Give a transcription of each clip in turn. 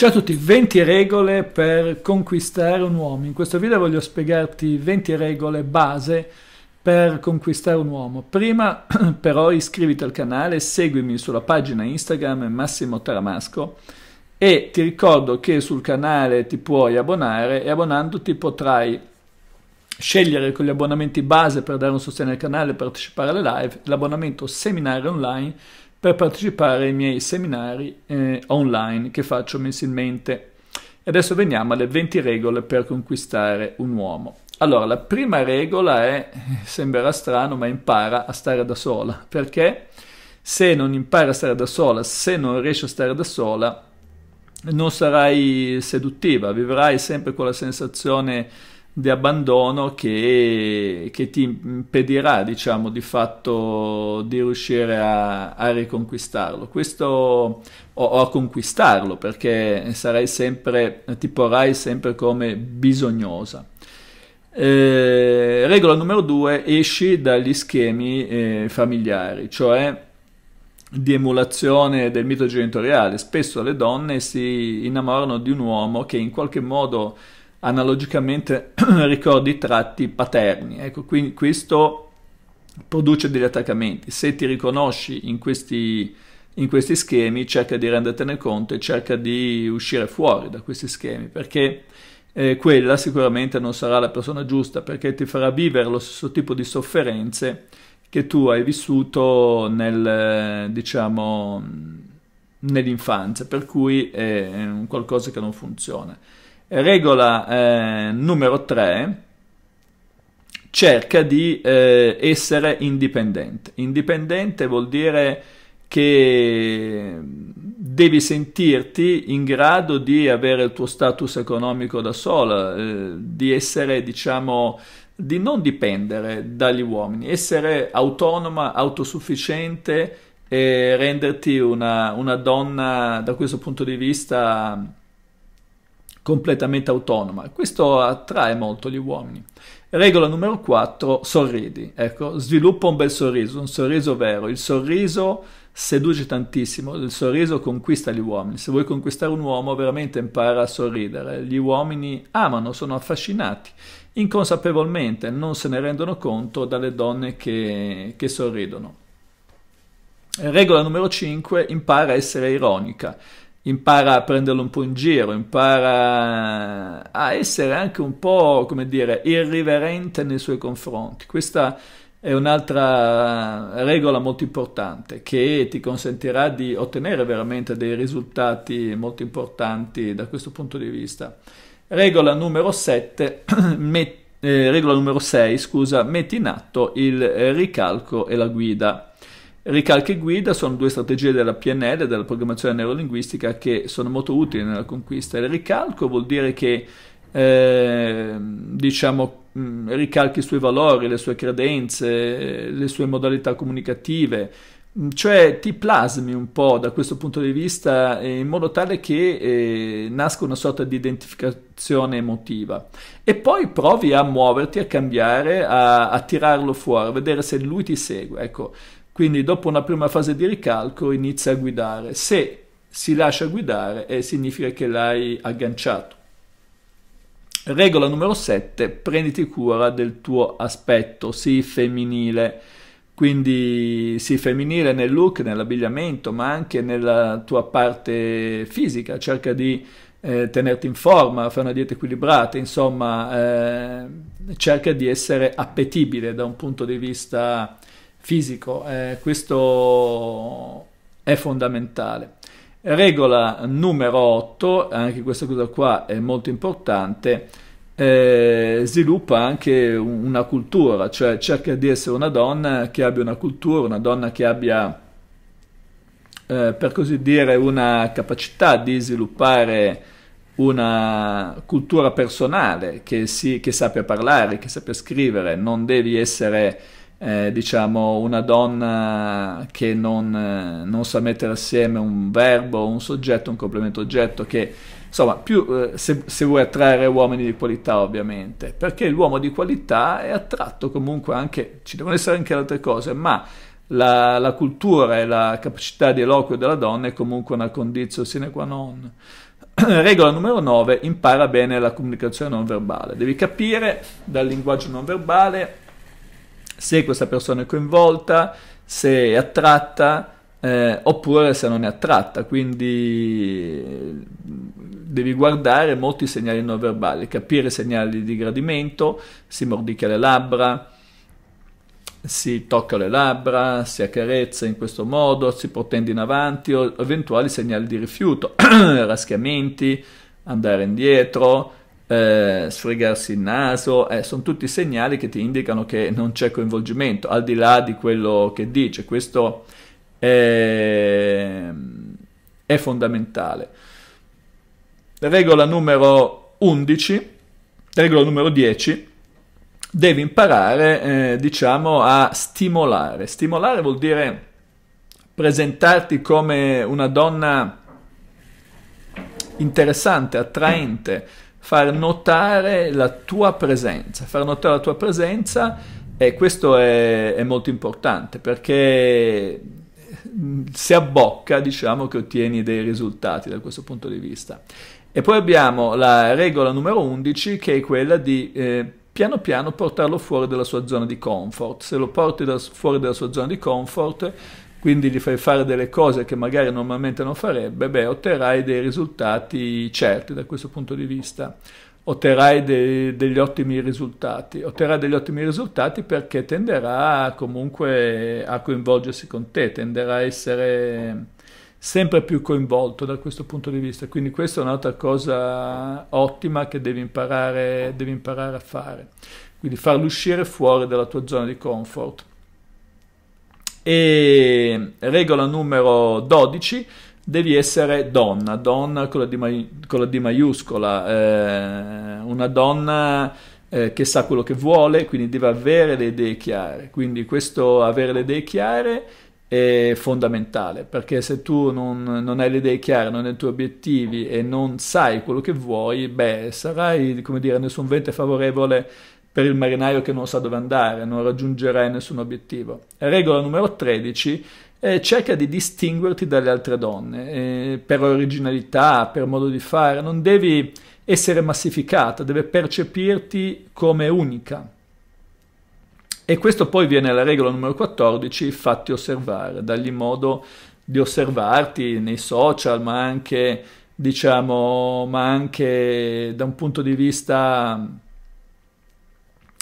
Ciao a tutti, 20 regole per conquistare un uomo. In questo video voglio spiegarti 20 regole base per conquistare un uomo. Prima però iscriviti al canale, seguimi sulla pagina Instagram Massimo Taramasco e ti ricordo che sul canale ti puoi abbonare e abbonandoti potrai scegliere con gli abbonamenti base per dare un sostegno al canale e partecipare alle live, l'abbonamento seminario online per partecipare ai miei seminari eh, online che faccio mensilmente. E adesso veniamo alle 20 regole per conquistare un uomo. Allora, la prima regola è, eh, sembrerà strano, ma impara a stare da sola, perché se non impara a stare da sola, se non riesci a stare da sola, non sarai seduttiva, vivrai sempre con la sensazione di abbandono che, che, ti impedirà, diciamo, di fatto di riuscire a, a riconquistarlo. Questo o, o, a conquistarlo, perché sarai sempre, ti porrai sempre come bisognosa. Eh, regola numero due, esci dagli schemi eh, familiari, cioè di emulazione del mito genitoriale. Spesso le donne si innamorano di un uomo che in qualche modo analogicamente ricordi i tratti paterni. Ecco, quindi questo produce degli attaccamenti. Se ti riconosci in questi, in questi schemi, cerca di rendertene conto e cerca di uscire fuori da questi schemi, perché eh, quella sicuramente non sarà la persona giusta, perché ti farà vivere lo stesso tipo di sofferenze che tu hai vissuto nel, diciamo, nell'infanzia, per cui è un qualcosa che non funziona. Regola eh, numero 3, cerca di eh, essere indipendente. Indipendente vuol dire che devi sentirti in grado di avere il tuo status economico da sola, eh, di essere, diciamo, di non dipendere dagli uomini, essere autonoma, autosufficiente e renderti una, una donna da questo punto di vista completamente autonoma. Questo attrae molto gli uomini. Regola numero 4, sorridi. Ecco, sviluppa un bel sorriso, un sorriso vero. Il sorriso seduce tantissimo, il sorriso conquista gli uomini. Se vuoi conquistare un uomo, veramente impara a sorridere. Gli uomini amano, sono affascinati inconsapevolmente, non se ne rendono conto dalle donne che, che sorridono. Regola numero 5, impara a essere ironica impara a prenderlo un po' in giro, impara a essere anche un po', come dire, irriverente nei suoi confronti. Questa è un'altra regola molto importante che ti consentirà di ottenere veramente dei risultati molto importanti da questo punto di vista. Regola numero 7, met, eh, regola numero 6, scusa, metti in atto il ricalco e la guida. Ricarica e guida sono due strategie della PNL, della programmazione neurolinguistica, che sono molto utili nella conquista. Il ricalco vuol dire che eh, diciamo, mm, ricalchi i suoi valori, le sue credenze, le sue modalità comunicative, mm, cioè ti plasmi un po' da questo punto di vista in modo tale che eh, nasca una sorta di identificazione emotiva e poi provi a muoverti, a cambiare, a, a tirarlo fuori, a vedere se lui ti segue. Ecco, quindi dopo una prima fase di ricalco inizia a guidare. Se si lascia guidare eh, significa che l'hai agganciato. Regola numero 7, prenditi cura del tuo aspetto, sii femminile. Quindi sii femminile nel look, nell'abbigliamento, ma anche nella tua parte fisica. Cerca di eh, tenerti in forma, fai una dieta equilibrata, insomma, eh, cerca di essere appetibile da un punto di vista fisico, eh, questo è fondamentale. Regola numero 8, anche questa cosa qua è molto importante, eh, sviluppa anche una cultura, cioè cerca di essere una donna che abbia una cultura, una donna che abbia, eh, per così dire, una capacità di sviluppare una cultura personale, che, si, che sappia parlare, che sappia scrivere, non devi essere eh, diciamo, una donna che non, eh, non, sa mettere assieme un verbo, un soggetto, un complemento oggetto, che insomma, più, eh, se, se, vuoi attrarre uomini di qualità ovviamente, perché l'uomo di qualità è attratto comunque anche, ci devono essere anche altre cose, ma la, la cultura e la capacità di eloquio della donna è comunque una condizione sine qua non. Regola numero 9, impara bene la comunicazione non verbale. Devi capire dal linguaggio non verbale se questa persona è coinvolta, se è attratta eh, oppure se non è attratta. Quindi eh, devi guardare molti segnali non verbali, capire segnali di gradimento, si mordicchia le labbra, si tocca le labbra, si accarezza in questo modo, si protende in avanti o eventuali segnali di rifiuto, raschiamenti, andare indietro, eh, sfregarsi il naso, eh, sono tutti segnali che ti indicano che non c'è coinvolgimento, al di là di quello che dice. Questo è, è fondamentale. Regola numero 11, regola numero 10 devi imparare, eh, diciamo, a stimolare. Stimolare vuol dire presentarti come una donna interessante, attraente, far notare la tua presenza, far notare la tua presenza e questo è, è molto importante perché mm, si abbocca diciamo che ottieni dei risultati da questo punto di vista. E poi abbiamo la regola numero 11 che è quella di eh, piano piano portarlo fuori dalla sua zona di comfort. Se lo porti da, fuori dalla sua zona di comfort quindi gli fai fare delle cose che magari normalmente non farebbe, beh, otterrai dei risultati certi da questo punto di vista. Otterrai de degli ottimi risultati. Otterrai degli ottimi risultati perché tenderà comunque a coinvolgersi con te, tenderà a essere sempre più coinvolto da questo punto di vista. Quindi questa è un'altra cosa ottima che devi imparare, devi imparare a fare. Quindi farlo uscire fuori dalla tua zona di comfort. E regola numero 12, devi essere donna, donna con la D, mai, con la D maiuscola, eh, una donna eh, che sa quello che vuole, quindi deve avere le idee chiare. Quindi questo avere le idee chiare è fondamentale perché se tu non, non, hai le idee chiare, non hai i tuoi obiettivi e non sai quello che vuoi, beh, sarai come dire, nessun vente favorevole per il marinaio che non sa dove andare, non raggiungerai nessun obiettivo. Regola numero 13 eh, cerca di distinguerti dalle altre donne eh, per originalità, per modo di fare, non devi essere massificata, deve percepirti come unica. E questo poi viene alla regola numero 14, fatti osservare, dagli modo di osservarti nei social, ma anche, diciamo, ma anche da un punto di vista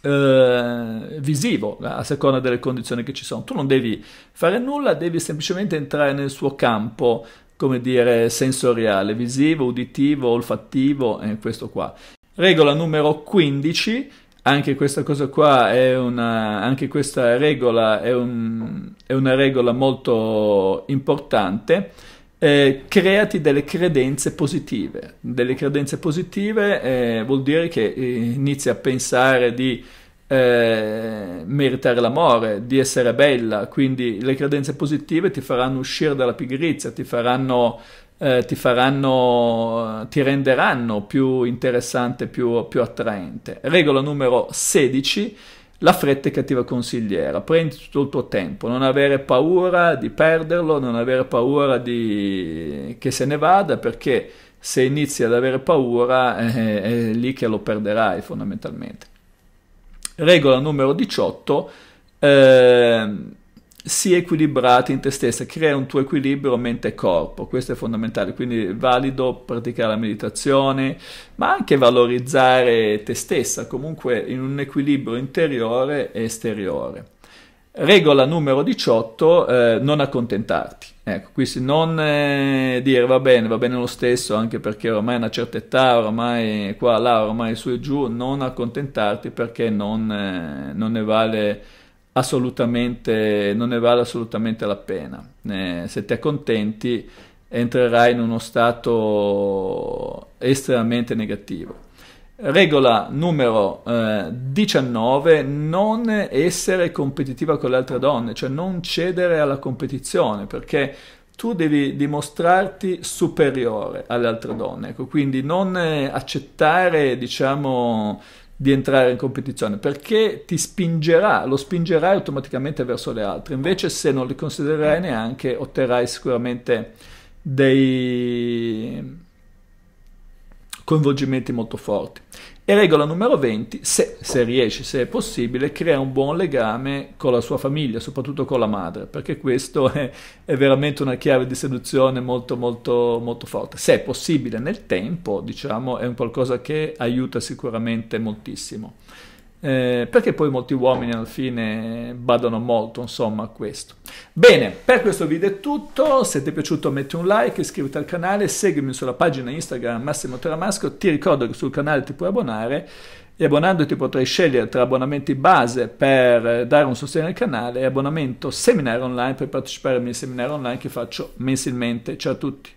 eh, visivo a seconda delle condizioni che ci sono. Tu non devi fare nulla, devi semplicemente entrare nel suo campo, come dire, sensoriale, visivo, uditivo, olfattivo, eh, questo qua. Regola numero 15, anche questa cosa qua è una, anche questa regola è, un, è una regola molto importante eh, creati delle credenze positive. Delle credenze positive eh, vuol dire che eh, inizi a pensare di eh, meritare l'amore, di essere bella, quindi le credenze positive ti faranno uscire dalla pigrizia, ti faranno, eh, ti, faranno ti, renderanno più interessante, più, più attraente. Regola numero 16 la fretta è cattiva consigliera, prendi tutto il tuo tempo, non avere paura di perderlo, non avere paura di... che se ne vada, perché se inizi ad avere paura è, eh, è lì che lo perderai fondamentalmente. Regola numero 18, eh, sii equilibrato in te stessa, crea un tuo equilibrio mente corpo, questo è fondamentale, quindi è valido praticare la meditazione, ma anche valorizzare te stessa, comunque in un equilibrio interiore e esteriore. Regola numero 18, eh, non accontentarti. Ecco, qui se non eh, dire va bene, va bene lo stesso, anche perché ormai è una certa età, ormai qua, là, ormai su e giù, non accontentarti perché non, eh, non ne vale assolutamente, non ne vale assolutamente la pena. Eh, se ti accontenti entrerai in uno stato estremamente negativo. Regola numero eh, 19, non essere competitiva con le altre donne, cioè non cedere alla competizione, perché tu devi dimostrarti superiore alle altre donne, ecco, quindi non accettare, diciamo, di entrare in competizione perché ti spingerà, lo spingerai automaticamente verso le altre. Invece, se non le considererai neanche, otterrai sicuramente dei coinvolgimenti molto forti. E regola numero 20, se, se riesci, se è possibile, crea un buon legame con la sua famiglia, soprattutto con la madre, perché questo è, è veramente una chiave di seduzione molto molto molto forte. Se è possibile nel tempo, diciamo, è un qualcosa che aiuta sicuramente moltissimo. Eh, perché poi molti uomini alla fine badano molto insomma a questo bene per questo video è tutto se ti è piaciuto metti un like iscriviti al canale seguimi sulla pagina instagram massimo teramasco ti ricordo che sul canale ti puoi abbonare e abbonandoti potrai scegliere tra abbonamenti base per dare un sostegno al canale e abbonamento seminario online per partecipare ai miei seminari online che faccio mensilmente ciao a tutti